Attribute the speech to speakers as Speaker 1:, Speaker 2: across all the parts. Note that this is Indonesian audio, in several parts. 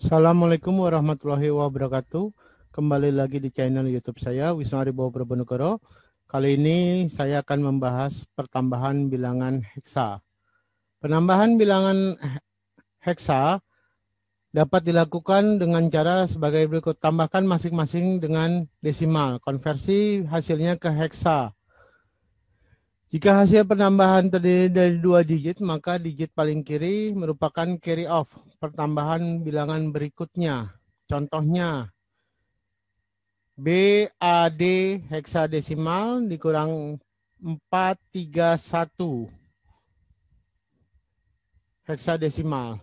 Speaker 1: Assalamualaikum warahmatullahi wabarakatuh. Kembali lagi di channel YouTube saya Wisnu Aribowo Proponegoro. Kali ini saya akan membahas pertambahan bilangan heksa. Penambahan bilangan heksa dapat dilakukan dengan cara sebagai berikut. Tambahkan masing-masing dengan desimal. Konversi hasilnya ke heksa. Jika hasil penambahan terdiri dari dua digit, maka digit paling kiri merupakan carry off, pertambahan bilangan berikutnya. Contohnya, BAD heksadesimal dikurang 431 heksadesimal.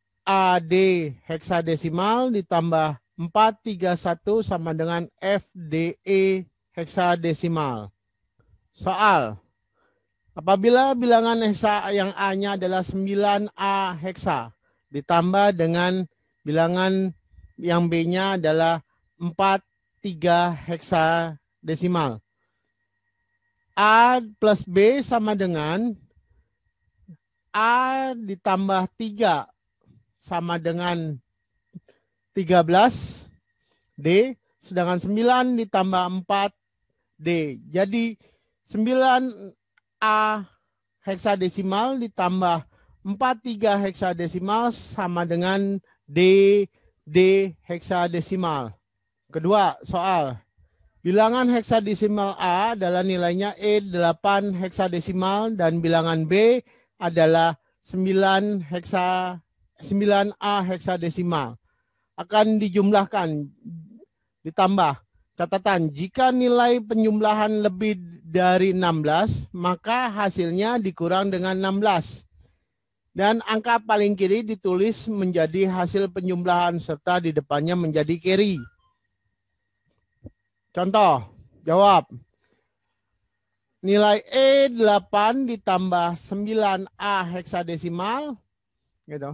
Speaker 1: AD heksadesimal ditambah 431 sama dengan FDE heksadesimal. Soal. Apabila bilangan heksa yang A-nya adalah 9A heksa ditambah dengan bilangan yang B-nya adalah 43 heksa desimal. A plus B sama dengan A ditambah 3 sama dengan 13D, sedangkan 9 ditambah 4D. Jadi 9A heksadesimal ditambah 43 heksadesimal sama dengan D, D heksadesimal. Kedua, soal. Bilangan heksadesimal A adalah nilainya E8 heksadesimal dan bilangan B adalah 9 heksa 9A heksadesimal akan dijumlahkan ditambah catatan jika nilai penjumlahan lebih dari 16 maka hasilnya dikurang dengan 16 dan angka paling kiri ditulis menjadi hasil penjumlahan serta di depannya menjadi carry. Contoh, jawab. Nilai E8 ditambah 9A heksadesimal gitu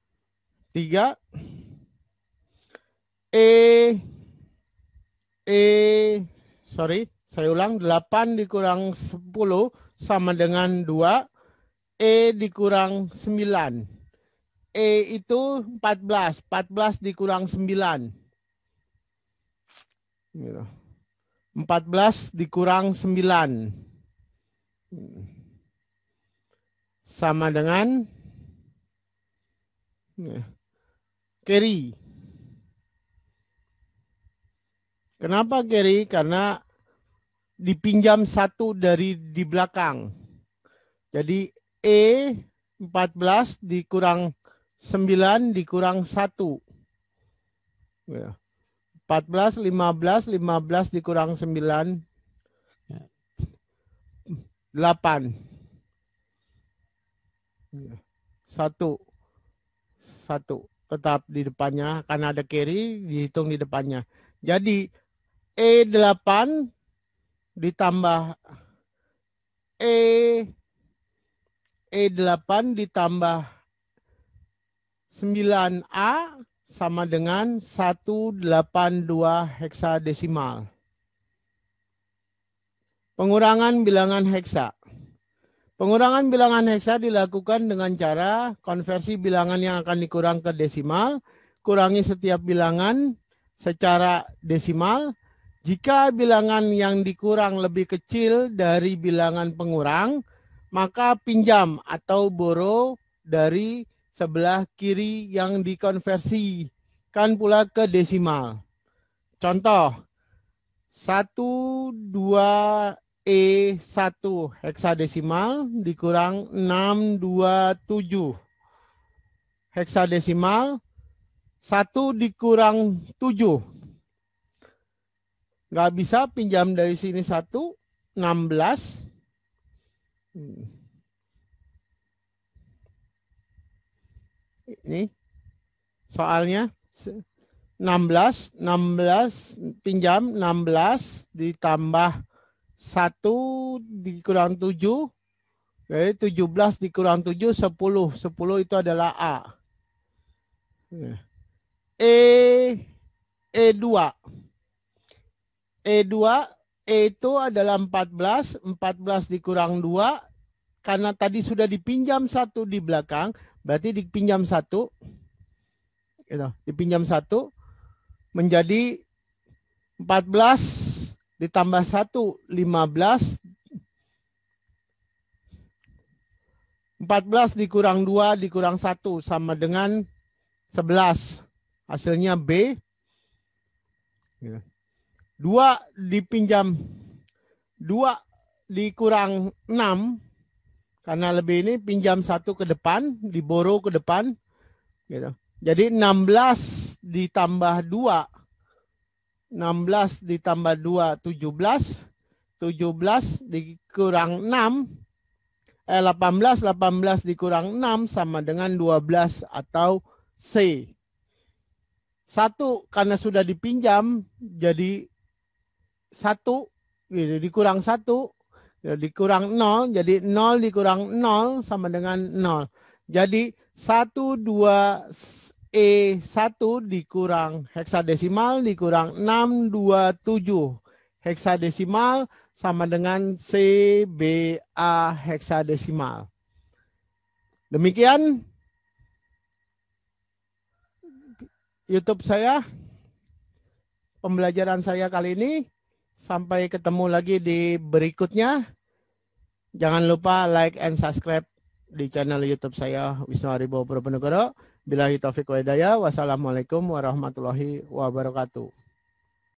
Speaker 1: Tiga. E. E. Sorry. Saya ulang. delapan dikurang sepuluh sama dengan dua E dikurang sembilan E itu empat belas empat belas dikurang sembilan gitu. empat belas dikurang sembilan sama dengan ya, Kerry. Kenapa Kerry? Karena dipinjam satu dari di belakang. Jadi E 14 dikurang 9 dikurang 1. 14, 15, 15 dikurang 9, 8. 1. 1 tetap di depannya karena ada carry dihitung di depannya. Jadi E8 ditambah E E8 ditambah 9A sama dengan 182 heksadesimal. Pengurangan bilangan heksa. Pengurangan bilangan heksa dilakukan dengan cara konversi bilangan yang akan dikurang ke desimal, kurangi setiap bilangan secara desimal. Jika bilangan yang dikurang lebih kecil dari bilangan pengurang, maka pinjam atau boro dari sebelah kiri yang dikonversi kan pula ke desimal. Contoh, 1, 2, E1 heksadesimal dikurang 627 heksadesimal 1 dikurang 7 nggak bisa pinjam dari sini 1 16 ini soalnya 16 16 pinjam 16 ditambah 1 dikurang 7. Jadi 17 dikurang 7, 10. 10 itu adalah A. E, E2. E2, E itu adalah 14. 14 dikurang 2. Karena tadi sudah dipinjam 1 di belakang, berarti dipinjam 1. Gitu, dipinjam 1. menjadi 14 ditambah 1 15 14 dikurang 2 dikurang 1 sama dengan 11. Hasilnya B. 2 dipinjam 2 dikurang 6 karena lebih ini pinjam satu ke depan, diboro ke depan. Gitu. Jadi 16 ditambah 2 16 ditambah 2 17. 17 dikurang 6 eh 18 18 dikurang 6 sama dengan 12 atau C. Satu karena sudah dipinjam jadi satu gitu, dikurang satu ya dikurang 0 jadi 0 dikurang 0 sama dengan 0. Jadi satu dua E1 dikurang heksadesimal dikurang 627 heksadesimal sama dengan CBA heksadesimal. Demikian YouTube saya, pembelajaran saya kali ini. Sampai ketemu lagi di berikutnya. Jangan lupa like and subscribe di channel YouTube saya Wisnu Aribo Purwonegoro. Bilahi taufiq wa hidayah. Wassalamualaikum warahmatullahi wabarakatuh.